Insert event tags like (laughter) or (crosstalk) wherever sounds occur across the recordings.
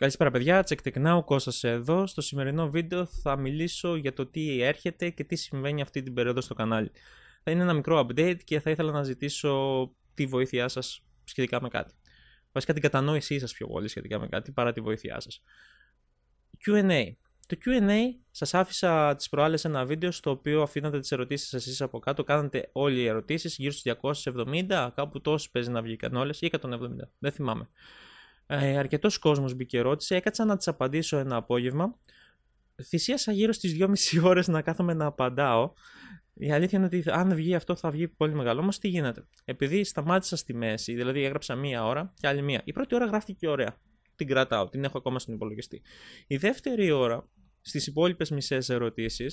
Καλησπέρα παιδιά, Check Tech Now, εδώ. Στο σημερινό βίντεο θα μιλήσω για το τι έρχεται και τι συμβαίνει αυτή την περίοδο στο κανάλι. Θα είναι ένα μικρό update και θα ήθελα να ζητήσω τη βοήθειά σας σχετικά με κάτι. Βασικά την κατανόησή σας πιο πολύ σχετικά με κάτι παρά τη βοήθειά σας. Q&A. Το Q&A σας άφησα τις προάλλες ένα βίντεο στο οποίο αφήνατε τις ερωτήσεις σας εσείς από κάτω, κάνατε όλοι οι ερωτήσεις γύρω στους 270, κάπου τόσο παίζει να βγήκαν όλες ή 170, δεν θυμάμαι. Ε, αρκετός κόσμος μπήκε ρώτησε, έκατσα να τις απαντήσω ένα απόγευμα. Θυσίασα γύρω στις 2,5 (laughs) ώρες να κάθομαι να απαντάω. Η αλήθεια είναι ότι αν βγει αυτό θα βγει πολύ μεγάλο. Όμως τι γίνεται. Επειδή σταμάτησα στη μέση, δηλαδή έγραψα μία ώρα και άλλη μία. Η πρώτη ώρα γράφτηκε ωραία. Την κρατάω, την έχω ακόμα στον υπολογιστή. Η δεύτερη ώρα, στις υπόλοιπες μισές ερωτήσεις,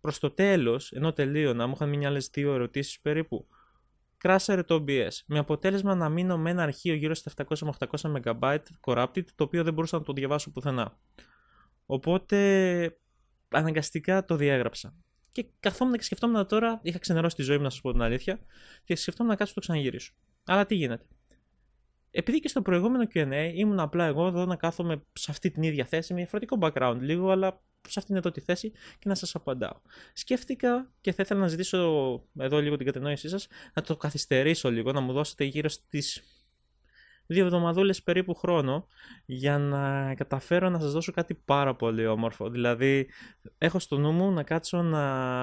προς το τέλος, ενώ τελείωνα, μου είχαν μείνει άλλες δύο ερωτήσεις περίπου κράσαρε το OBS. Με αποτέλεσμα να μείνω με ένα αρχείο γύρω στα 700 800 MB corrupted, το οποίο δεν μπορούσα να το διαβάσω πουθενά. Οπότε αναγκαστικά το διέγραψα. Και καθόμουν και σκεφτόμουν τώρα, είχα ξενερώσει τη ζωή μου να σας πω την αλήθεια, και σκεφτόμουν να κάτσω το ξαναγυρίσω. Αλλά τι γίνεται. Επειδή και στο προηγούμενο QA ήμουν απλά εγώ εδώ να κάθομαι σε αυτή την ίδια θέση με διαφορετικό background λίγο, αλλά σε αυτήν εδώ τη θέση και να σας απαντάω. Σκέφτηκα και θα ήθελα να ζητήσω εδώ λίγο την κατανόησή σας, να το καθυστερήσω λίγο, να μου δώσετε γύρω στις δύο εβδομαδούλες περίπου χρόνο για να καταφέρω να σας δώσω κάτι πάρα πολύ όμορφο. Δηλαδή, έχω στο νου μου να κάτσω να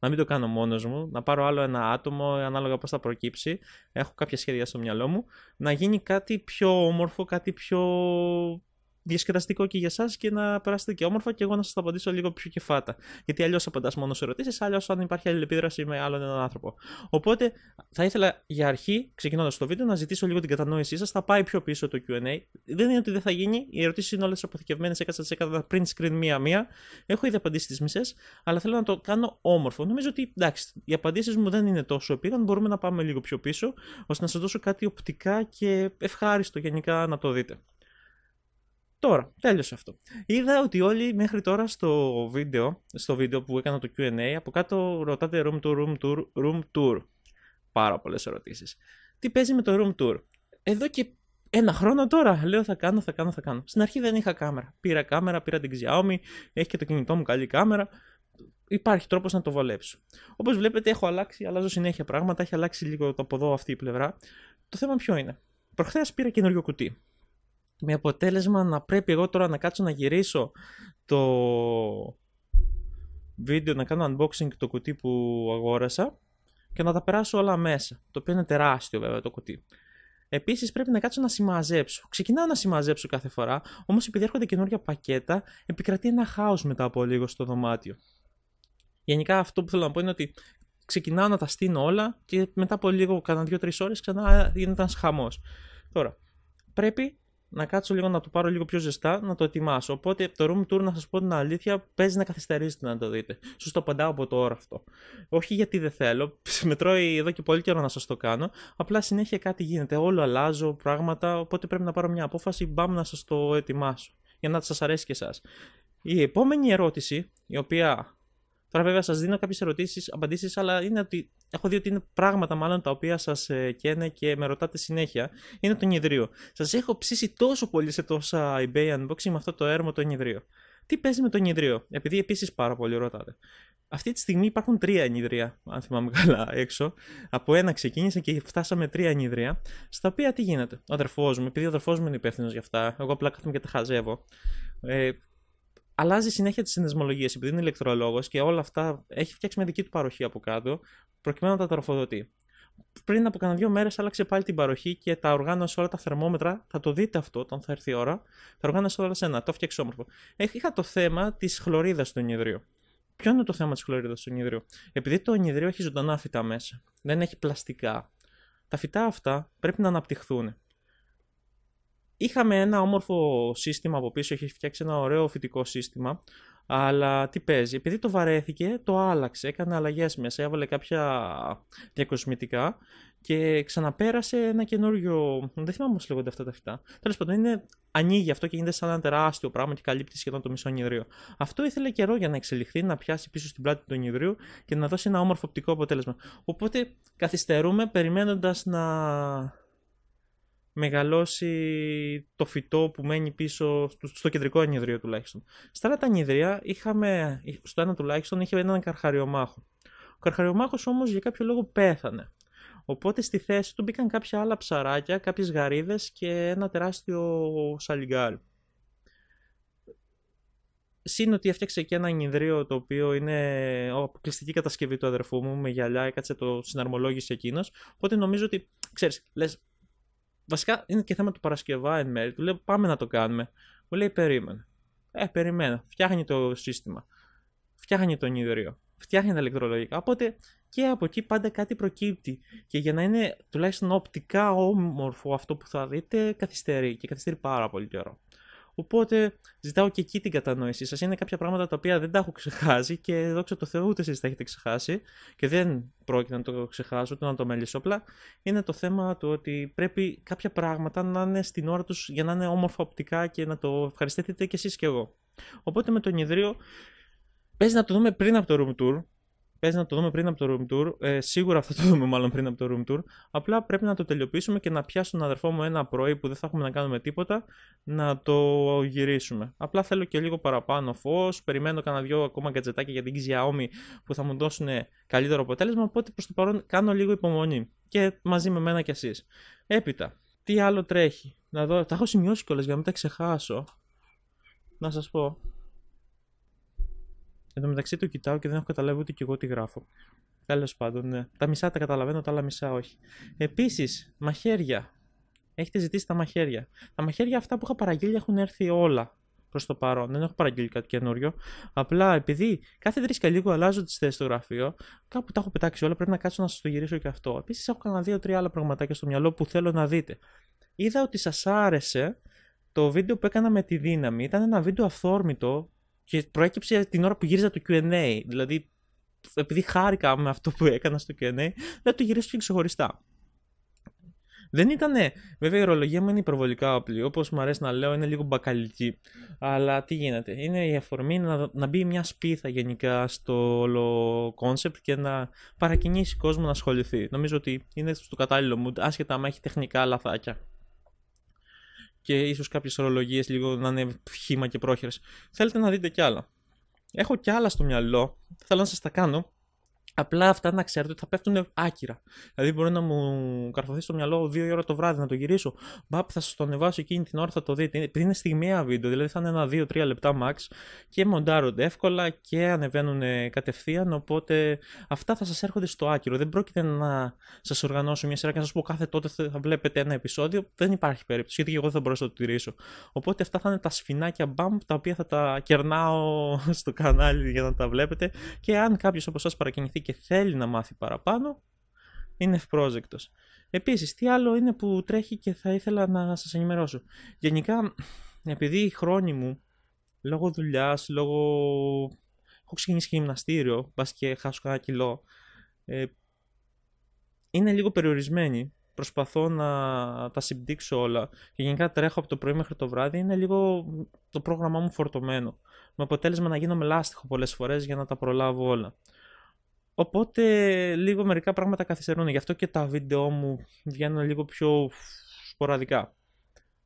να μην το κάνω μόνος μου, να πάρω άλλο ένα άτομο, ανάλογα πώς θα προκύψει. Έχω κάποια σχέδια στο μυαλό μου. Να γίνει κάτι πιο όμορφο, κάτι πιο διασκεδαστικό και για εσά και να περάσετε και όμορφα και εγώ να σας απαντήσω λίγο πιο κεφάτα. Γιατί αλλιώς απαντάς μόνο σε ερωτήσεις, αλλιώς αν υπάρχει αλληλεπίδραση με άλλον έναν άνθρωπο. Οπότε θα ήθελα για αρχή, ξεκινώντας το βίντεο, να ζητήσω λίγο την κατανόησή σας. Θα πάει πιο πίσω το QA. Δεν είναι ότι δεν θα γίνει. Οι ερωτήσεις είναι όλες αποθηκευμένες, 100% πριν screen μία-μία. Έχω ήδη απαντήσει τις μισές, αλλά θέλω να το κάνω όμορφο. Νομίζω ότι εντάξει, οι απαντήσεις μου δεν είναι τόσο επίγαν. Μπορούμε να πάμε λίγο πιο πίσω, ώστε να σας δώσω κάτι οπτικά και ευχάριστο γενικά να το δείτε. Τώρα, τέλειωσε αυτό. Είδα ότι όλοι μέχρι τώρα στο βίντεο, στο βίντεο που έκανα το Q&A, από κάτω ρωτάτε room tour, room tour, room tour. Πάρα πολλές ερωτήσεις. Τι παίζει με το room tour. Εδώ και ένα χρόνο τώρα λέω θα κάνω, θα κάνω, θα κάνω. Στην αρχή δεν είχα κάμερα. Πήρα κάμερα, πήρα την Xiaomi, έχει και το κινητό μου καλή κάμερα. Υπάρχει τρόπος να το βολέψω. Όπως βλέπετε έχω αλλάξει, αλλάζω συνέχεια πράγματα, έχει αλλάξει λίγο από εδώ αυτή η πλευρά. Το θέμα ποιο είναι. Προχθές πήρα καινούριο κουτί με αποτέλεσμα να πρέπει εγώ τώρα να κάτσω να γυρίσω το βίντεο, να κάνω unboxing το κουτί που αγόρασα και να τα περάσω όλα μέσα, το οποίο είναι τεράστιο βέβαια το κουτί. Επίσης πρέπει να κάτσω να συμμαζέψω. Ξεκινάω να συμμαζέψω κάθε φορά, όμως επειδή έρχονται καινούργια πακέτα, επικρατεί ένα χάος μετά από λίγο στο δωμάτιο. Γενικά αυτό που θέλω να πω είναι ότι ξεκινάω να τα στείνω όλα και μετά από λίγο, κάνα 2-3 ώρες, ξανά γίνεται ένας χαμός. Τώρα, πρέπει να κάτσω λίγο να το πάρω λίγο πιο ζεστά, να το ετοιμάσω. Οπότε το room tour, να σας πω την αλήθεια, παίζει να καθυστερήσετε να το δείτε. Σου το απαντάω από τώρα αυτό. Όχι γιατί δεν θέλω, με τρώει εδώ και πολύ καιρό να σας το κάνω. Απλά συνέχεια κάτι γίνεται. Όλο αλλάζω πράγματα, οπότε πρέπει να πάρω μια απόφαση. Μπαμ να σας το ετοιμάσω για να σας αρέσει και εσάς. Η επόμενη ερώτηση, η οποία Τώρα, βέβαια, σας δίνω κάποιες ερωτήσεις, απαντήσεις, αλλά είναι ότι έχω δει ότι είναι πράγματα μάλλον τα οποία σας ε, καίνε και με ρωτάτε συνέχεια. Είναι το νιδρίο. Σας έχω ψήσει τόσο πολύ σε τόσα eBay unboxing με αυτό το έρμο το νιδρίο. Τι παίζει με το νιδρίο, επειδή επίσης πάρα πολύ ρωτάτε. Αυτή τη στιγμή υπάρχουν τρία ενίδρια, αν θυμάμαι καλά, έξω. Από ένα ξεκίνησα και φτάσαμε τρία ενίδρια. Στα οποία τι γίνεται. Ο αδερφός μου, επειδή ο αδερφός μου είναι υπεύθυνος για αυτά, εγώ απλά κάθομαι και τα χαζεύω. Ε, αλλάζει συνέχεια τις συνδεσμολογίες. Επειδή είναι ηλεκτρολόγος και όλα αυτά έχει φτιάξει με δική του παροχή από κάτω, προκειμένου να τα τροφοδοτεί. Πριν από κανένα δύο μέρες άλλαξε πάλι την παροχή και τα οργάνωσε όλα τα θερμόμετρα. Θα το δείτε αυτό όταν θα έρθει η ώρα. Τα οργάνωσε όλα σε ένα. Το φτιάξει όμορφο. Είχα το θέμα της χλωρίδας του νιδρίου. Ποιο είναι το θέμα της χλωρίδας του νιδρίου? Επειδή το νιδρίο έχει ζωντανά φυτά μέσα, δεν έχει πλαστικά. Τα φυτά αυτά πρέπει να αναπτυχθούν. Είχαμε ένα όμορφο σύστημα από πίσω, έχει φτιάξει ένα ωραίο φυτικό σύστημα. Αλλά τι παίζει, επειδή το βαρέθηκε, το άλλαξε, έκανε αλλαγές μέσα, έβαλε κάποια διακοσμητικά και ξαναπέρασε ένα καινούριο. Δεν θυμάμαι πώ λέγονται αυτά τα φυτά. Τέλος πάντων, είναι... ανοίγει αυτό και γίνεται σαν ένα τεράστιο πράγμα και καλύπτει σχεδόν το μισό νηδρίο. Αυτό ήθελε καιρό για να εξελιχθεί, να πιάσει πίσω στην πλάτη του νηδρίου και να δώσει ένα όμορφο οπτικό αποτέλεσμα. Οπότε καθυστερούμε περιμένοντας να μεγαλώσει το φυτό που μένει πίσω στο, κεντρικό ανιδρίο τουλάχιστον. Στα άλλα τα ανιδρία είχαμε, στο ένα τουλάχιστον είχε έναν καρχαριομάχο. Ο καρχαριομάχος όμως για κάποιο λόγο πέθανε. Οπότε στη θέση του μπήκαν κάποια άλλα ψαράκια, κάποιες γαρίδες και ένα τεράστιο σαλιγκάλ. Συν ότι έφτιαξε και ένα ανιδρίο, το οποίο είναι αποκλειστική κατασκευή του αδερφού μου με γυαλιά, έκατσε το συναρμολόγησε εκείνος. Οπότε νομίζω ότι, ξέρεις, λες, Βασικά είναι και θέμα του Παρασκευά εν μέρει. Του λέω πάμε να το κάνουμε. Μου λέει περίμενε. Ε, περιμένω. Φτιάχνει το σύστημα. Φτιάχνει το ιδρύο. Φτιάχνει τα ηλεκτρολογικά. Οπότε και από εκεί πάντα κάτι προκύπτει. Και για να είναι τουλάχιστον οπτικά όμορφο αυτό που θα δείτε, καθυστερεί. Και καθυστερεί πάρα πολύ καιρό. Οπότε ζητάω και εκεί την κατανόησή σας. Είναι κάποια πράγματα τα οποία δεν τα έχω ξεχάσει και δόξα τω Θεώ ούτε εσείς τα έχετε ξεχάσει και δεν πρόκειται να το ξεχάσω ούτε να το μελήσω. Απλά είναι το θέμα του ότι πρέπει κάποια πράγματα να είναι στην ώρα τους για να είναι όμορφα οπτικά και να το ευχαριστηθείτε κι εσεί κι εγώ. Οπότε με τον Ιδρύο παίζει να το δούμε πριν από το room tour Πες να το δούμε πριν από το room tour. Ε, σίγουρα αυτό το δούμε μάλλον πριν από το room tour. Απλά πρέπει να το τελειοποιήσουμε και να πιάσω τον αδερφό μου ένα πρωί που δεν θα έχουμε να κάνουμε τίποτα να το γυρίσουμε. Απλά θέλω και λίγο παραπάνω φως. Περιμένω κανένα δυο ακόμα γκατζετάκια για την Xiaomi που θα μου δώσουν καλύτερο αποτέλεσμα. Οπότε προς το παρόν κάνω λίγο υπομονή. Και μαζί με μένα κι εσείς. Έπειτα, τι άλλο τρέχει. Να δω. Τα έχω σημειώσει κιόλας για να μην τα ξεχάσω. Να σας πω. Εν τω μεταξύ το κοιτάω και δεν έχω καταλάβει ούτε και εγώ τι γράφω. Τέλος πάντων, ναι. τα μισά τα καταλαβαίνω, τα άλλα μισά όχι. Επίσης, μαχαίρια. Έχετε ζητήσει τα μαχαίρια. Τα μαχαίρια αυτά που είχα παραγγείλει έχουν έρθει όλα προς το παρόν. Δεν έχω παραγγείλει κάτι καινούριο. Απλά επειδή κάθε τρεις και λίγο αλλάζω τις θέσεις στο γραφείο, κάπου τα έχω πετάξει όλα. Πρέπει να κάτσω να σας το γυρίσω και αυτό. Επίσης, έχω κανένα δύο-τρία άλλα πραγματάκια στο μυαλό που θέλω να δείτε. Είδα ότι σας άρεσε το βίντεο που έκανα με τη δύναμη. Ήταν ένα βίντεο αυθόρμητο και προέκυψε την ώρα που γύριζα το QA. Δηλαδή, επειδή χάρηκα με αυτό που έκανα στο QA, να το γυρίσω και ξεχωριστά. Δεν ήταν, βέβαια η ορολογία μου είναι υπερβολικά απλή. Όπως μου αρέσει να λέω, είναι λίγο μπακαλική. Αλλά τι γίνεται, είναι η αφορμή να, να μπει μια σπίθα γενικά στο όλο κόνσεπτ και να παρακινήσει κόσμο να ασχοληθεί. Νομίζω ότι είναι στο κατάλληλο μου, άσχετα αν έχει τεχνικά λαθάκια και ίσως κάποιες ορολογίες λίγο να είναι χήμα και πρόχειρες. Θέλετε να δείτε κι άλλα. Έχω κι άλλα στο μυαλό, θέλω να σας τα κάνω, Απλά αυτά να ξέρετε ότι θα πέφτουν άκυρα. Δηλαδή μπορεί να μου καρφωθεί στο μυαλό 2 ώρα το βράδυ να το γυρίσω. Μπα που θα σας το ανεβάσω εκείνη την ώρα, θα το δείτε. Επειδή είναι στιγμιαία βίντεο, δηλαδή θα είναι ένα 2-3 λεπτά max και μοντάρονται εύκολα και ανεβαίνουν κατευθείαν. Οπότε αυτά θα σας έρχονται στο άκυρο. Δεν πρόκειται να σας οργανώσω μια σειρά και να σας πω κάθε τότε θα βλέπετε ένα επεισόδιο. Δεν υπάρχει περίπτωση, γιατί και εγώ δεν θα μπορέσω να το τηρήσω. Οπότε αυτά θα είναι τα σφινάκια μπαμ τα οποία θα τα κερνάω στο κανάλι για να τα βλέπετε. Και αν κάποιος από εσάς παρακινηθεί και θέλει να μάθει παραπάνω, είναι ευπρόζεκτος. Επίσης, τι άλλο είναι που τρέχει και θα ήθελα να σας ενημερώσω. Γενικά, επειδή η χρόνη μου, λόγω δουλειάς, λόγω... έχω ξεκινήσει γυμναστήριο, μπας και χάσω κανένα κιλό, ε, είναι λίγο περιορισμένη. Προσπαθώ να τα συμπτύξω όλα και γενικά τρέχω από το πρωί μέχρι το βράδυ. Είναι λίγο το πρόγραμμά μου φορτωμένο. Με αποτέλεσμα να γίνομαι λάστιχο πολλές φορές για να τα προλάβω όλα. Οπότε λίγο μερικά πράγματα καθυστερούν. Γι' αυτό και τα βίντεο μου βγαίνουν λίγο πιο σποραδικά.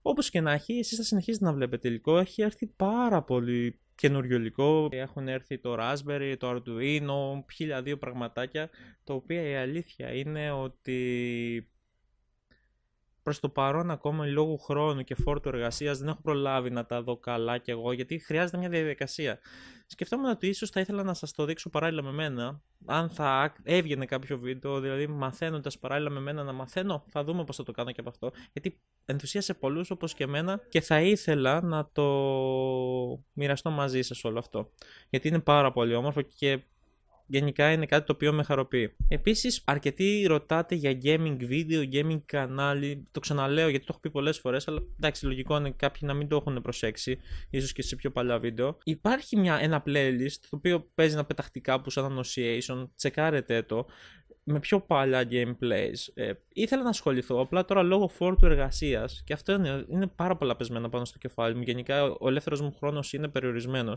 Όπως και να έχει, εσείς θα συνεχίσετε να βλέπετε υλικό. Έχει έρθει πάρα πολύ καινούριο υλικό. Έχουν έρθει το Raspberry, το Arduino, χίλια δύο πραγματάκια. Τα οποία η αλήθεια είναι ότι Προς το παρόν ακόμα λόγω χρόνου και φόρτου εργασίας δεν έχω προλάβει να τα δω καλά κι εγώ γιατί χρειάζεται μια διαδικασία. Σκεφτόμουν ότι ίσως θα ήθελα να σας το δείξω παράλληλα με μένα, αν θα έβγαινε κάποιο βίντεο, δηλαδή μαθαίνοντας παράλληλα με μένα να μαθαίνω, θα δούμε πώς θα το κάνω και από αυτό, γιατί ενθουσίασε πολλούς όπως και εμένα και θα ήθελα να το μοιραστώ μαζί σας όλο αυτό, γιατί είναι πάρα πολύ όμορφο και γενικά είναι κάτι το οποίο με χαροποιεί. Επίσης, αρκετοί ρωτάτε για gaming video, gaming κανάλι. Το ξαναλέω γιατί το έχω πει πολλές φορές, αλλά εντάξει, λογικό είναι κάποιοι να μην το έχουν προσέξει, ίσως και σε πιο παλιά βίντεο. Υπάρχει μια, ένα playlist το οποίο παίζει να πεταχτικά που σαν annunciation, τσεκάρετε το με πιο παλιά gameplays. Ε, ήθελα να ασχοληθώ, απλά τώρα λόγω φόρτου εργασίας και αυτό είναι, είναι πάρα πολλά πεσμένα πάνω στο κεφάλι μου. Γενικά, ο ελεύθερος μου χρόνος είναι περιορισμένος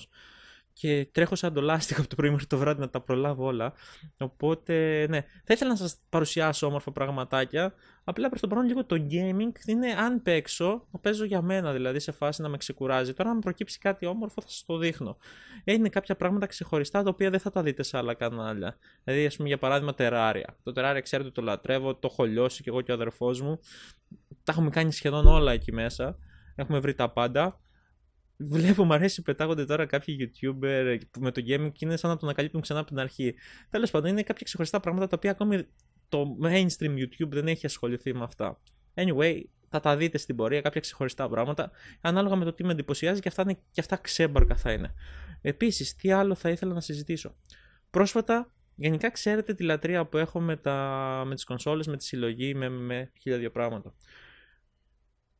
και τρέχω σαν το λάστιχο από το πρωί μέχρι το βράδυ να τα προλάβω όλα. Οπότε, ναι, θα ήθελα να σας παρουσιάσω όμορφα πραγματάκια. Απλά προς το παρόν λίγο το gaming είναι αν παίξω, να παίζω για μένα δηλαδή σε φάση να με ξεκουράζει. Τώρα, αν προκύψει κάτι όμορφο, θα σας το δείχνω. Είναι κάποια πράγματα ξεχωριστά τα οποία δεν θα τα δείτε σε άλλα κανάλια. Δηλαδή, ας πούμε, για παράδειγμα, τεράρια. Το τεράρια ξέρετε το λατρεύω, το έχω λιώσει κι εγώ και ο αδερφός μου. Τα έχουμε κάνει σχεδόν όλα εκεί μέσα. Έχουμε βρει τα πάντα. Βλέπω, μου αρέσει, πετάγονται τώρα κάποιοι YouTuber με το gaming και είναι σαν να το ανακαλύπτουν ξανά από την αρχή. Τέλος πάντων, είναι κάποια ξεχωριστά πράγματα τα οποία ακόμη το mainstream YouTube δεν έχει ασχοληθεί με αυτά. Anyway, θα τα δείτε στην πορεία κάποια ξεχωριστά πράγματα, ανάλογα με το τι με εντυπωσιάζει και αυτά, είναι, και αυτά ξέμπαρκα θα είναι. Επίσης, τι άλλο θα ήθελα να συζητήσω. Πρόσφατα, γενικά ξέρετε τη λατρεία που έχω με, τα, με τις κονσόλες, με τη συλλογή, με, με, με χίλια δύο πράγματα.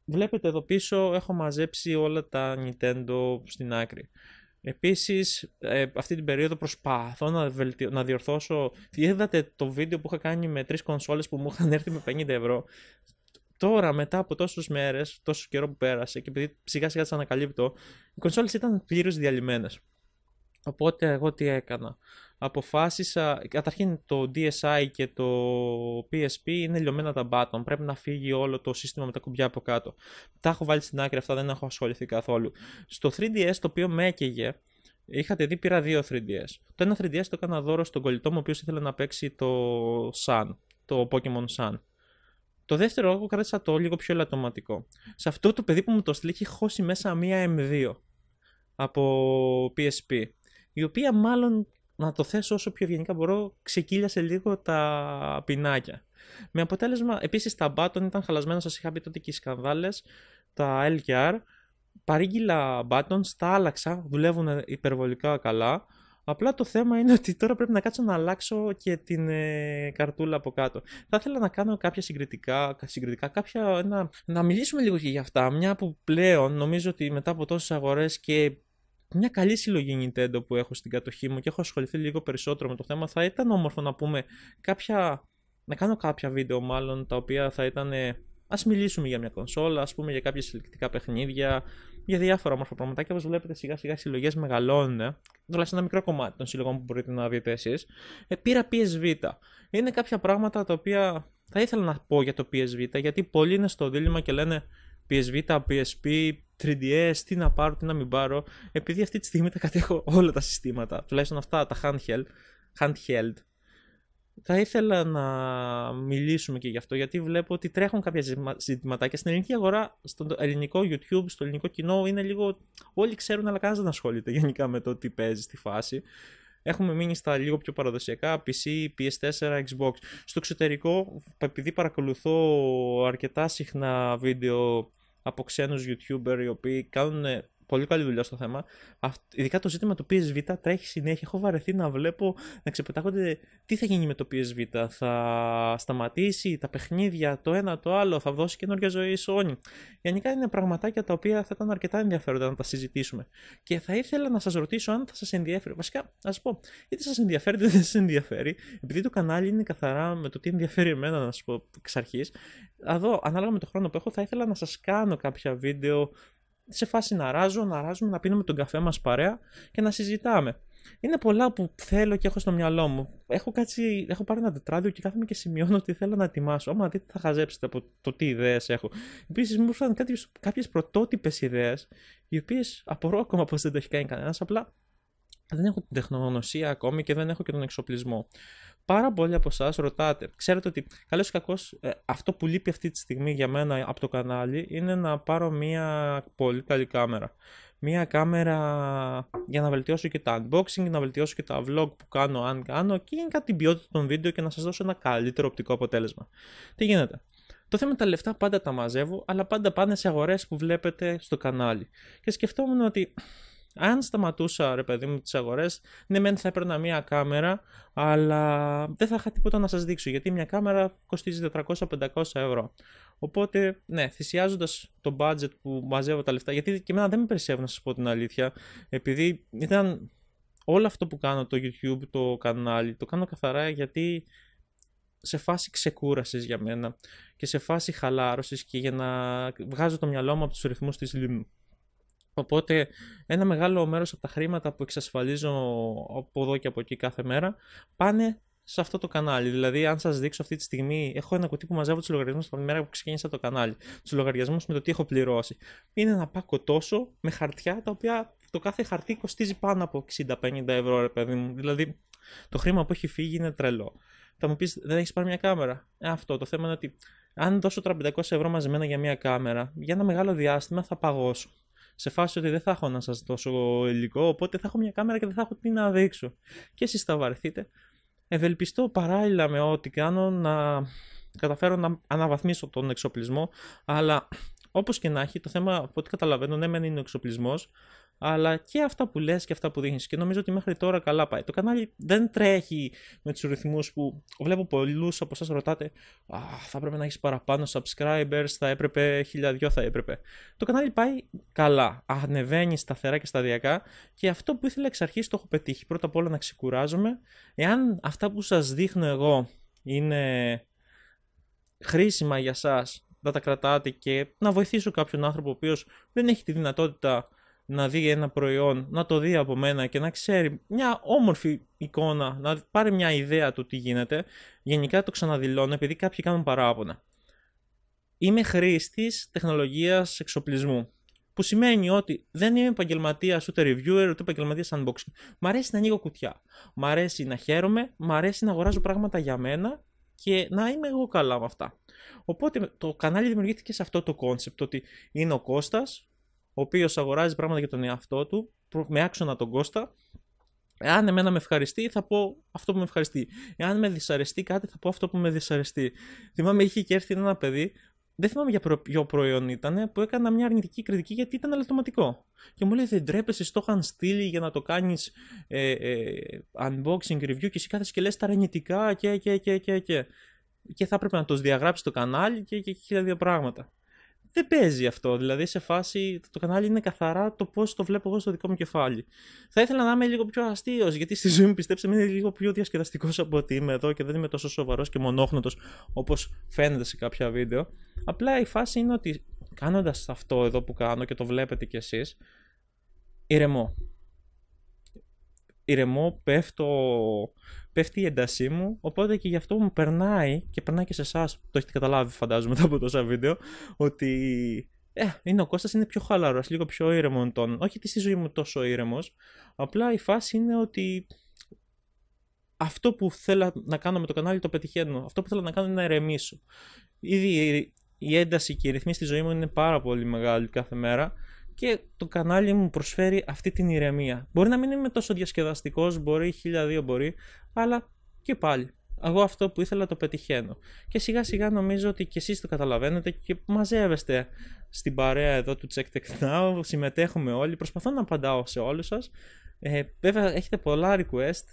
Βλέπετε εδώ πίσω έχω μαζέψει όλα τα Nintendo στην άκρη. Επίσης, ε, αυτή την περίοδο προσπαθώ να, διορθώσω... Είδατε το βίντεο που είχα κάνει με τρεις κονσόλες που μου είχαν έρθει με 50 ευρώ. Τώρα, μετά από τόσες μέρες, τόσο καιρό που πέρασε και επειδή σιγά σιγά τις ανακαλύπτω, οι κονσόλες ήταν πλήρως διαλυμένες. Οπότε, εγώ τι έκανα αποφάσισα. Καταρχήν το DSi και το PSP είναι λιωμένα τα button. Πρέπει να φύγει όλο το σύστημα με τα κουμπιά από κάτω. Τα έχω βάλει στην άκρη αυτά, δεν έχω ασχοληθεί καθόλου. Στο 3DS το οποίο με έκαιγε, είχατε δει πήρα δύο 3DS. Το ένα 3DS το έκανα δώρο στον κολλητό μου, ο οποίος ήθελε να παίξει το Sun, το Pokemon Sun. Το δεύτερο, εγώ κράτησα το λίγο πιο λατωματικό Σε αυτό το παιδί που μου το στείλει έχει χώσει μέσα μία M2 από PSP, η οποία μάλλον να το θέσω όσο πιο ευγενικά μπορώ, ξεκύλιασε λίγο τα πινάκια. Με αποτέλεσμα, επίσης τα button ήταν χαλασμένα, σας είχα πει τότε και οι σκανδάλες, τα LKR. Παρήγγειλα buttons, τα άλλαξα, δουλεύουν υπερβολικά καλά. Απλά το θέμα είναι ότι τώρα πρέπει να κάτσω να αλλάξω και την ε, καρτούλα από κάτω. Θα ήθελα να κάνω κάποια συγκριτικά, συγκριτικά κάποια, να, να μιλήσουμε λίγο και για αυτά. Μια που πλέον νομίζω ότι μετά από τόσες αγορές και μια καλή συλλογή Nintendo που έχω στην κατοχή μου και έχω ασχοληθεί λίγο περισσότερο με το θέμα, θα ήταν όμορφο να πούμε κάποια. να κάνω κάποια βίντεο μάλλον τα οποία θα ήταν. Ας μιλήσουμε για μια κονσόλα, ας πούμε για κάποια συλλεκτικά παιχνίδια, για διάφορα όμορφα πραγματάκια. Όπως βλέπετε, σιγά σιγά οι συλλογές μεγαλώνουν. δηλαδή ένα μικρό κομμάτι των συλλογών που μπορείτε να δείτε εσείς. Ε, πήρα PSV. Είναι κάποια πράγματα τα οποία θα ήθελα να πω για το PSV, γιατί πολλοί είναι στο δίλημα και λένε PSV, τα PSP, 3DS, τι να πάρω, τι να μην πάρω. Επειδή αυτή τη στιγμή τα κατέχω όλα τα συστήματα, τουλάχιστον αυτά τα handheld, handheld. Θα ήθελα να μιλήσουμε και γι' αυτό, γιατί βλέπω ότι τρέχουν κάποια ζητηματάκια στην ελληνική αγορά, στο ελληνικό YouTube, στο ελληνικό κοινό. Είναι λίγο. Όλοι ξέρουν, αλλά κανένας δεν ασχολείται γενικά με το τι παίζει στη φάση. Έχουμε μείνει στα λίγο πιο παραδοσιακά PC, PS4, Xbox. Στο εξωτερικό, επειδή παρακολουθώ αρκετά συχνά βίντεο από ξένους YouTuber οι οποίοι κάνουν πολύ καλή δουλειά στο θέμα. Ειδικά το ζήτημα του PSV τρέχει συνέχεια. Έχω βαρεθεί να βλέπω να ξεπετάγονται τι θα γίνει με το PSV. Θα σταματήσει τα παιχνίδια, το ένα το άλλο, θα δώσει καινούργια ζωή η Sony. Γενικά είναι πραγματάκια τα οποία θα ήταν αρκετά ενδιαφέροντα να τα συζητήσουμε. Και θα ήθελα να σας ρωτήσω αν θα σας ενδιαφέρει. Βασικά, α πω, είτε σας ενδιαφέρει είτε δεν σας ενδιαφέρει. Επειδή το κανάλι είναι καθαρά με το τι ενδιαφέρει εμένα, να σας πω εξ αρχής. Εδώ, ανάλογα με το χρόνο που έχω, θα ήθελα να σας κάνω κάποια βίντεο σε φάση να ράζω, να ράζουμε, να πίνουμε τον καφέ μας παρέα και να συζητάμε. Είναι πολλά που θέλω και έχω στο μυαλό μου. Έχω, κάτσει, έχω πάρει ένα τετράδιο και κάθομαι και σημειώνω ότι θέλω να ετοιμάσω. Άμα δείτε, θα χαζέψετε από το τι ιδέες έχω. Επίσης, μου ήρθαν κάποιες πρωτότυπες ιδέες, οι οποίες απορώ ακόμα πως δεν το έχει κάνει κανένας. Απλά δεν έχω την τεχνογνωσία ακόμη και δεν έχω και τον εξοπλισμό πάρα πολλοί από εσάς ρωτάτε. Ξέρετε ότι καλώ ή κακώ ε, αυτό που λείπει αυτή τη στιγμή για μένα από το κανάλι είναι να πάρω μια πολύ καλή κάμερα. Μια κάμερα για να βελτιώσω και τα unboxing, να βελτιώσω και τα vlog που κάνω αν κάνω και γενικά την ποιότητα των βίντεο και να σας δώσω ένα καλύτερο οπτικό αποτέλεσμα. Τι γίνεται. Το θέμα τα λεφτά πάντα τα μαζεύω, αλλά πάντα πάνε σε αγορές που βλέπετε στο κανάλι. Και σκεφτόμουν ότι αν σταματούσα, ρε παιδί μου, τις αγορές, ναι, μεν θα έπαιρνα μία κάμερα, αλλά δεν θα είχα τίποτα να σας δείξω. Γιατί μια κάμερα κοστίζει 400-500 ευρώ. Οπότε, ναι, θυσιάζοντας το budget που μαζεύω τα λεφτά, γιατί και εμένα δεν με περισσεύουν, να σας πω την αλήθεια, επειδή ήταν όλο αυτό που κάνω το YouTube, το κανάλι, το κάνω καθαρά γιατί σε φάση ξεκούρασης για μένα και σε φάση χαλάρωσης και για να βγάζω το μυαλό μου από τους ρυθμούς της λίμνου. Οπότε ένα μεγάλο μέρος από τα χρήματα που εξασφαλίζω από εδώ και από εκεί κάθε μέρα πάνε σε αυτό το κανάλι. Δηλαδή, αν σας δείξω αυτή τη στιγμή, έχω ένα κουτί που μαζεύω τους λογαριασμούς από τη μέρα που ξεκίνησα το κανάλι. Τους λογαριασμούς με το τι έχω πληρώσει. Είναι ένα πάκο τόσο με χαρτιά τα οποία το κάθε χαρτί κοστίζει πάνω από 60-50 ευρώ, ρε παιδί μου. Δηλαδή, το χρήμα που έχει φύγει είναι τρελό. Θα μου πεις, δεν έχεις πάρει μια κάμερα. Ε, αυτό το θέμα είναι ότι αν δώσω 300 ευρώ μαζεμένα για μια κάμερα, για ένα μεγάλο διάστημα θα παγώσω σε φάση ότι δεν θα έχω να σας δώσω υλικό, οπότε θα έχω μια κάμερα και δεν θα έχω τι να δείξω. Και εσείς θα βαρεθείτε. Ευελπιστώ παράλληλα με ό,τι κάνω να καταφέρω να αναβαθμίσω τον εξοπλισμό, αλλά όπως και να έχει, το θέμα από ό,τι καταλαβαίνω, ναι, μεν είναι ο εξοπλισμός αλλά και αυτά που λες και αυτά που δείχνεις και νομίζω ότι μέχρι τώρα καλά πάει. Το κανάλι δεν τρέχει με τους ρυθμούς που βλέπω πολλούς από εσάς ρωτάτε Α, θα έπρεπε να έχεις παραπάνω subscribers, θα έπρεπε χιλιαδιό θα έπρεπε. Το κανάλι πάει καλά, ανεβαίνει σταθερά και σταδιακά και αυτό που ήθελα εξ αρχής το έχω πετύχει. Πρώτα απ' όλα να ξεκουράζομαι. Εάν αυτά που σας δείχνω εγώ είναι χρήσιμα για σας, να τα κρατάτε και να βοηθήσω κάποιον άνθρωπο ο οποίος δεν έχει τη δυνατότητα να δει ένα προϊόν, να το δει από μένα και να ξέρει μια όμορφη εικόνα, να πάρει μια ιδέα του τι γίνεται, γενικά το ξαναδηλώνω επειδή κάποιοι κάνουν παράπονα. Είμαι χρήστης τεχνολογίας εξοπλισμού. Που σημαίνει ότι δεν είμαι επαγγελματίας ούτε reviewer ούτε επαγγελματίας unboxing. Μ' αρέσει να ανοίγω κουτιά. Μ' αρέσει να χαίρομαι. Μ' αρέσει να αγοράζω πράγματα για μένα και να είμαι εγώ καλά με αυτά. Οπότε το κανάλι δημιουργήθηκε σε αυτό το κόνσεπτ ότι είναι ο Κώστας ο οποίος αγοράζει πράγματα για τον εαυτό του, με άξονα τον Κώστα. Εάν εμένα με ευχαριστεί, θα πω αυτό που με ευχαριστεί. Εάν με δυσαρεστεί κάτι, θα πω αυτό που με δυσαρεστεί. Θυμάμαι, είχε και έρθει ένα παιδί, δεν θυμάμαι για ποιο προϊόν ήταν, που έκανα μια αρνητική κριτική γιατί ήταν αλατωματικό. Και μου λέει: Δεν τρέπεσαι, το είχαν στείλει για να το κάνεις ε, ε, unboxing review και εσύ κάθεσαι και λες τα αρνητικά και, και, και, και, και. Και θα έπρεπε να το διαγράψει το κανάλι και, και δύο πράγματα δεν παίζει αυτό. Δηλαδή, σε φάση το κανάλι είναι καθαρά το πώς το βλέπω εγώ στο δικό μου κεφάλι. Θα ήθελα να είμαι λίγο πιο αστείος, γιατί στη ζωή μου πιστέψτε με είναι λίγο πιο διασκεδαστικός από ότι είμαι εδώ και δεν είμαι τόσο σοβαρός και μονόχνοτο όπως φαίνεται σε κάποια βίντεο. Απλά η φάση είναι ότι κάνοντας αυτό εδώ που κάνω και το βλέπετε κι εσείς, ηρεμώ ηρεμώ, πέφτω, πέφτει η έντασή μου, οπότε και γι' αυτό μου περνάει και περνάει και σε εσάς το έχετε καταλάβει φαντάζομαι μετά από τόσα βίντεο, ότι ε, είναι ο Κώστας είναι πιο χαλαρός, λίγο πιο ήρεμο τον, όχι ότι στη ζωή μου τόσο ήρεμος, απλά η φάση είναι ότι αυτό που θέλω να κάνω με το κανάλι το πετυχαίνω, αυτό που θέλω να κάνω είναι να ηρεμήσω. Ήδη η ένταση και η ρυθμή στη ζωή μου είναι πάρα πολύ μεγάλη κάθε μέρα και το κανάλι μου προσφέρει αυτή την ηρεμία. Μπορεί να μην είμαι τόσο διασκεδαστικός, μπορεί χίλια δύο μπορεί, αλλά και πάλι. Εγώ αυτό που ήθελα το πετυχαίνω. Και σιγά σιγά νομίζω ότι και εσείς το καταλαβαίνετε και μαζεύεστε στην παρέα εδώ του Check Tech Now, συμμετέχουμε όλοι, προσπαθώ να απαντάω σε όλους σας. Ε, βέβαια έχετε πολλά request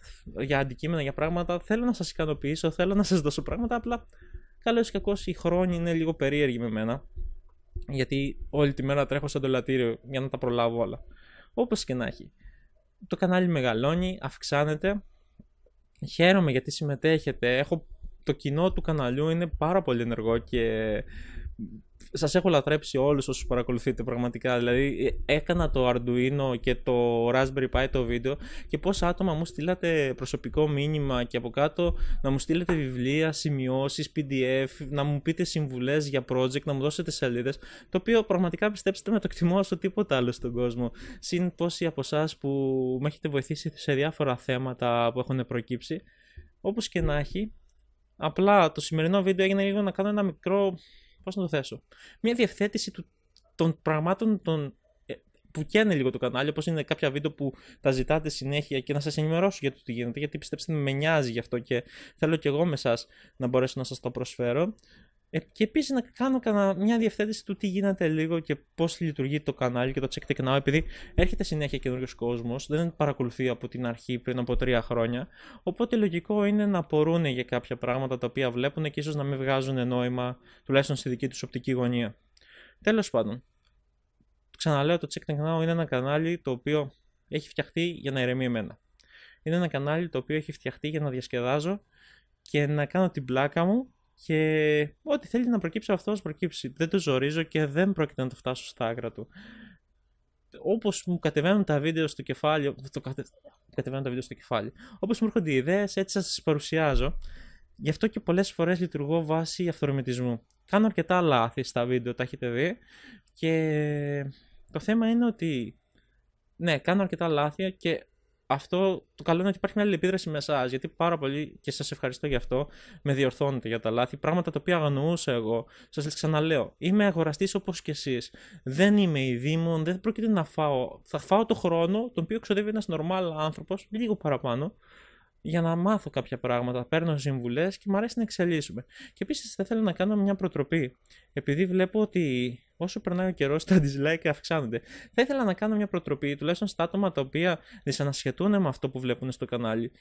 για αντικείμενα, για πράγματα, θέλω να σας ικανοποιήσω, θέλω να σας δώσω πράγματα, απλά καλώς και κακώς οι χρόνοι είναι λίγο περίεργη με μένα γιατί όλη τη μέρα τρέχω σαν το λατήριο για να τα προλάβω όλα. Όπως και να έχει. Το κανάλι μεγαλώνει, αυξάνεται. Χαίρομαι γιατί συμμετέχετε. Έχω... Το κοινό του καναλιού είναι πάρα πολύ ενεργό και Σας έχω λατρέψει όλους όσους παρακολουθείτε πραγματικά. Δηλαδή, ε, έκανα το Arduino και το Raspberry Pi το βίντεο και πόσα άτομα μου στείλατε προσωπικό μήνυμα και από κάτω να μου στείλετε βιβλία, σημειώσεις, PDF, να μου πείτε συμβουλές για project, να μου δώσετε σελίδες. Το οποίο πραγματικά πιστέψτε με το εκτιμώ στο τίποτα άλλο στον κόσμο. Συν πόσοι από εσάς που με έχετε βοηθήσει σε διάφορα θέματα που έχουν προκύψει. Όπως και να έχει, απλά το σημερινό βίντεο έγινε λίγο να κάνω ένα μικρό Πώς να το θέσω. Μια διευθέτηση του, των πραγμάτων ε, που καίνε λίγο το κανάλι, όπως είναι κάποια βίντεο που τα ζητάτε συνέχεια και να σας ενημερώσω για το τι γίνεται, γιατί πιστέψτε με, με νοιάζει γι' αυτό και θέλω κι εγώ με εσάς να μπορέσω να σας το προσφέρω. Ε, και επίσης να κάνω μια διευθέτηση του τι γίνεται λίγο και πώς λειτουργεί το κανάλι και το check now, επειδή έρχεται συνέχεια καινούριος κόσμος, δεν παρακολουθεί από την αρχή πριν από τρία χρόνια. Οπότε λογικό είναι να απορούν για κάποια πράγματα τα οποία βλέπουν και ίσως να μην βγάζουν νόημα, τουλάχιστον στη δική τους οπτική γωνία. Τέλος πάντων, ξαναλέω το check now είναι ένα κανάλι το οποίο έχει φτιαχτεί για να ηρεμεί εμένα. Είναι ένα κανάλι το οποίο έχει φτιαχτεί για να διασκεδάζω και να κάνω την πλάκα μου και ό,τι θέλεις να προκύψει αυτός προκύψει. Δεν το ζορίζω και δεν πρόκειται να το φτάσω στα άκρα του. Όπως μου κατεβαίνουν τα βίντεο στο κεφάλι. Το Κατεβαίνουν τα βίντεο στο κεφάλι. Όπως μου έρχονται οι ιδέες, έτσι σα τι παρουσιάζω. Γι' αυτό και πολλές φορές λειτουργώ βάσει αυθορμητισμού. Κάνω αρκετά λάθη στα βίντεο, τα έχετε δει. Και το θέμα είναι ότι. Ναι, κάνω αρκετά λάθη και αυτό το καλό είναι ότι υπάρχει μια αλληλεπίδραση με εσά. Γιατί πάρα πολύ και σας ευχαριστώ για αυτό. Με διορθώνετε για τα λάθη. Πράγματα τα οποία αγνοούσα εγώ. Σας ξαναλέω. Είμαι αγοραστής όπως και εσείς. Δεν είμαι η Δήμον. Δεν πρόκειται να φάω. Θα φάω το χρόνο τον οποίο ξοδεύει ένας normal άνθρωπος, λίγο παραπάνω, για να μάθω κάποια πράγματα. Παίρνω συμβουλές και μου αρέσει να εξελίσσουμε. Και επίσης θα ήθελα να κάνω μια προτροπή. Επειδή βλέπω ότι όσο περνάει ο καιρός, τα dislike αυξάνονται. Θα ήθελα να κάνω μια προτροπή, τουλάχιστον στα άτομα τα οποία δυσανασχετούν με αυτό που βλέπουν στο κανάλι.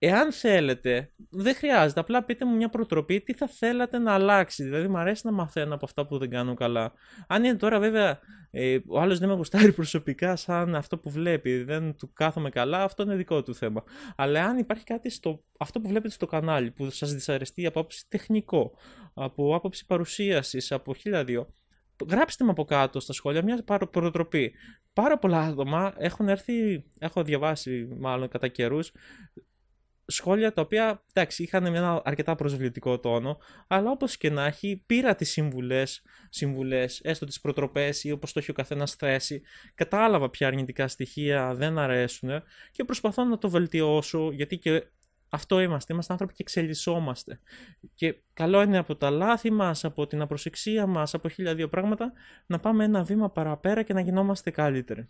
Εάν θέλετε, δεν χρειάζεται. Απλά πείτε μου μια προτροπή τι θα θέλατε να αλλάξει. Δηλαδή, μου αρέσει να μαθαίνω από αυτά που δεν κάνω καλά. Αν είναι τώρα, βέβαια, ε, ο άλλος δεν με γουστάρει προσωπικά σαν αυτό που βλέπει, δεν του κάθομαι καλά, αυτό είναι δικό του θέμα. Αλλά αν υπάρχει κάτι στο αυτό που βλέπετε στο κανάλι που σας δυσαρεστεί από άποψη τεχνικό, από άποψη παρουσίασης, από χίλια δύο, γράψτε μου από κάτω στα σχόλια μια προτροπή. Πάρα πολλά άτομα έχουν έρθει, έχω διαβάσει μάλλον κατά καιρούς, σχόλια τα οποία εντάξει, είχαν ένα αρκετά προσβλητικό τόνο, αλλά όπως και να έχει, πήρα τις συμβουλές, συμβουλές, έστω τις προτροπές ή όπως το έχει ο καθένας θέσει. Κατάλαβα ποια αρνητικά στοιχεία δεν αρέσουν και προσπαθώ να το βελτιώσω, γιατί και αυτό είμαστε. Είμαστε άνθρωποι και εξελισσόμαστε. Και καλό είναι από τα λάθη μας, από την απροσεξία μας, από χίλια δύο πράγματα, να πάμε ένα βήμα παραπέρα και να γινόμαστε καλύτεροι.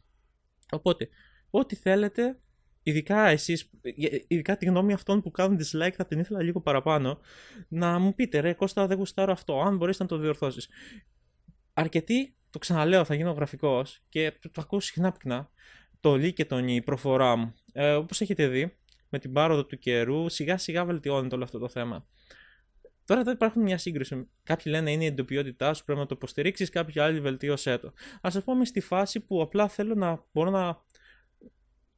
Οπότε, ό,τι θέλετε, ειδικά εσείς, ε, ε, ειδικά τη γνώμη αυτών που κάνουν dislike θα την ήθελα λίγο παραπάνω, να μου πείτε ρε Κώστα δεν γουστάρω αυτό, αν μπορείς να το διορθώσεις. Αρκετοί, το ξαναλέω θα γίνω γραφικός, και το ακούω συχνά πυκνά, το λίκετον η προφορά μου. Ε, όπως έχετε δει, με την πάροδο του καιρού, σιγά σιγά βελτιώνεται όλο αυτό το θέμα. Τώρα εδώ υπάρχουν μια σύγκριση. Κάποιοι λένε είναι η εντοπιότητά σου, πρέπει να το υποστηρίξεις, κάποιοι άλλοι βελτίωσέ το. Ας πούμε στη φάση που απλά θέλω να μπορώ να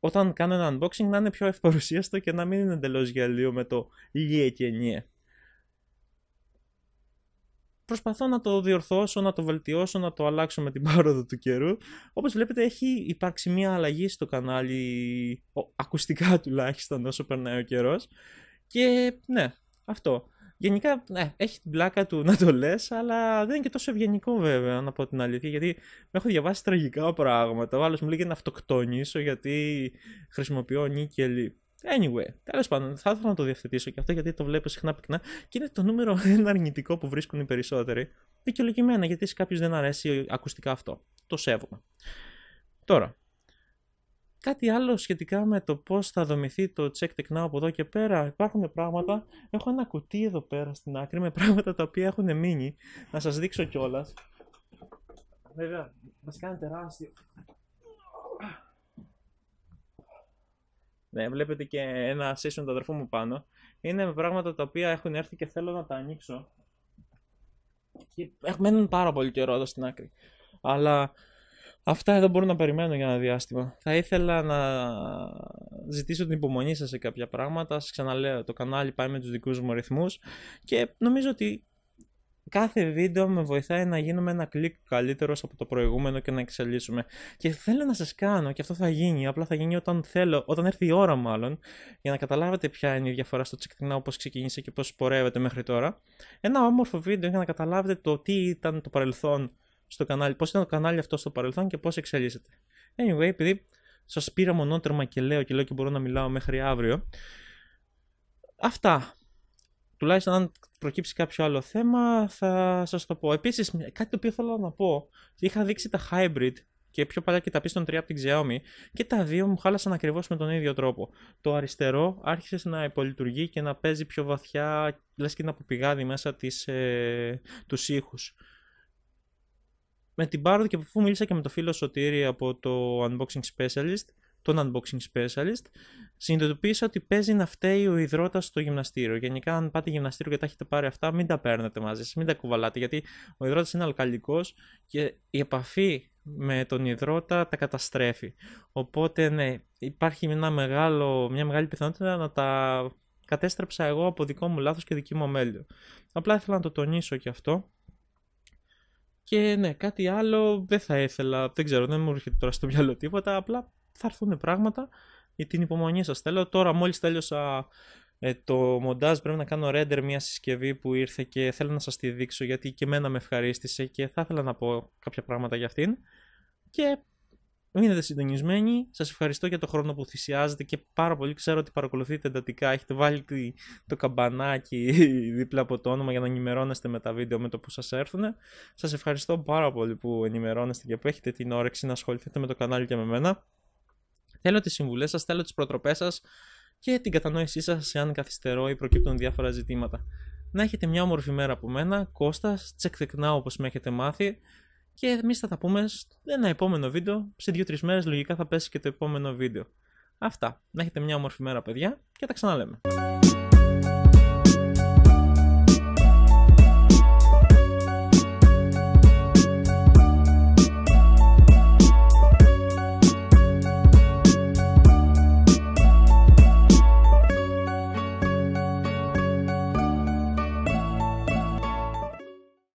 όταν κάνω ένα unboxing να είναι πιο ευπαρουσίαστο και να μην είναι εντελώς γελίο με το λιέ και νιέ. Προσπαθώ να το διορθώσω, να το βελτιώσω, να το αλλάξω με την πάροδο του καιρού. Όπως βλέπετε έχει υπάρξει μια αλλαγή στο κανάλι, ακουστικά τουλάχιστον όσο περνάει ο καιρός. Και ναι, αυτό. Γενικά, ναι, έχει την πλάκα του να το λες, αλλά δεν είναι και τόσο ευγενικό βέβαια, να πω την αλήθεια. Γιατί με έχω διαβάσει τραγικά πράγματα. Ο άλλος μου λέει να αυτοκτονήσω γιατί χρησιμοποιώ νίκελ. Anyway, τέλος πάντων, θα ήθελα να το διευθετήσω και αυτό γιατί το βλέπω συχνά πυκνά και είναι το νούμερο (laughs) ένα αρνητικό που βρίσκουν οι περισσότεροι. Δικαιολογημένα, γιατί σε κάποιους δεν αρέσει ακουστικά αυτό. Το σέβομαι. Τώρα, Κάτι άλλο σχετικά με το πώς θα δομηθεί το Check Tech Now από εδώ και πέρα. Υπάρχουν πράγματα. Έχω ένα κουτί εδώ πέρα στην άκρη με πράγματα τα οποία έχουν μείνει. Να σας δείξω κιόλας. Βέβαια, μας κάνει τεράστιο. Ναι, βλέπετε και ένα session του αδερφού μου πάνω. Είναι με πράγματα τα οποία έχουν έρθει και θέλω να τα ανοίξω. Έχουν μένουν πάρα πολύ καιρό εδώ στην άκρη. Αλλά Αυτά εδώ μπορώ να περιμένω για ένα διάστημα. Θα ήθελα να ζητήσω την υπομονή σας σε κάποια πράγματα. Σας ξαναλέω, το κανάλι πάει με τους δικούς μου ρυθμούς και νομίζω ότι κάθε βίντεο με βοηθάει να γίνουμε ένα κλικ καλύτερος από το προηγούμενο και να εξελίσσουμε. Και θέλω να σας κάνω, και αυτό θα γίνει, απλά θα γίνει όταν θέλω, όταν έρθει η ώρα μάλλον, για να καταλάβετε ποια είναι η διαφορά στο τσικτινά όπως ξεκίνησε και πώς πορεύεται μέχρι τώρα. Ένα όμορφο βίντεο για να καταλάβετε το τι ήταν το παρελθόν στο κανάλι, πώς ήταν το κανάλι αυτό στο παρελθόν και πώς εξελίσσεται. Anyway, επειδή σας πήρα μονότερμα και λέω και λέω και μπορώ να μιλάω μέχρι αύριο, αυτά. Τουλάχιστον αν προκύψει κάποιο άλλο θέμα θα σας το πω. Επίσης, κάτι το οποίο θέλω να πω, είχα δείξει τα hybrid και πιο παλιά και τα των 3 από την Xiaomi και τα δύο μου χάλασαν ακριβώς με τον ίδιο τρόπο. Το αριστερό άρχισε να υπολειτουργεί και να παίζει πιο βαθιά, λες και να πηγάδι μέσα του ε, τους ήχους με την Bard και αφού μίλησα και με το φίλο Σωτήρη από το Unboxing Specialist, τον Unboxing Specialist, συνειδητοποίησα ότι παίζει να φταίει ο υδρότας στο γυμναστήριο. Γενικά, αν πάτε γυμναστήριο και τα έχετε πάρει αυτά, μην τα παίρνετε μαζί σας, μην τα κουβαλάτε, γιατί ο υδρότας είναι αλκαλικός και η επαφή με τον υδρότα τα καταστρέφει. Οπότε, ναι, υπάρχει μεγάλο, μια μεγάλη πιθανότητα να τα κατέστρεψα εγώ από δικό μου λάθος και δική μου αμέλεια. Απλά ήθελα να το τονίσω και αυτό. Και ναι, κάτι άλλο δεν θα ήθελα. Δεν ξέρω, δεν μου έρχεται τώρα στο μυαλό τίποτα. Απλά θα έρθουν πράγματα. Για την υπομονή σας θέλω. Τώρα, μόλις τέλειωσα ε, το μοντάζ, πρέπει να κάνω render μια συσκευή που ήρθε και θέλω να σας τη δείξω γιατί και εμένα με ευχαρίστησε και θα ήθελα να πω κάποια πράγματα για αυτήν. Και Μείνετε συντονισμένοι. Σας ευχαριστώ για το χρόνο που θυσιάζετε και πάρα πολύ. Ξέρω ότι παρακολουθείτε εντατικά. Έχετε βάλει το καμπανάκι (laughs) δίπλα από το όνομα για να ενημερώνεστε με τα βίντεο με το που σας έρθουν. Σας ευχαριστώ πάρα πολύ που ενημερώνεστε και που έχετε την όρεξη να ασχοληθείτε με το κανάλι και με μένα. Θέλω τις συμβουλές σας, θέλω τις προτροπές σας και την κατανόησή σας εάν καθυστερώ ή προκύπτουν διάφορα ζητήματα. Να έχετε μια όμορφη μέρα από μένα. Κώστας, check όπως με έχετε μάθει. Και εμείς θα τα πούμε σε ένα επόμενο βίντεο. Σε δυο 3 μέρες λογικά θα πέσει και το επόμενο βίντεο. Αυτά. Να έχετε μια όμορφη μέρα, παιδιά, και τα ξαναλέμε.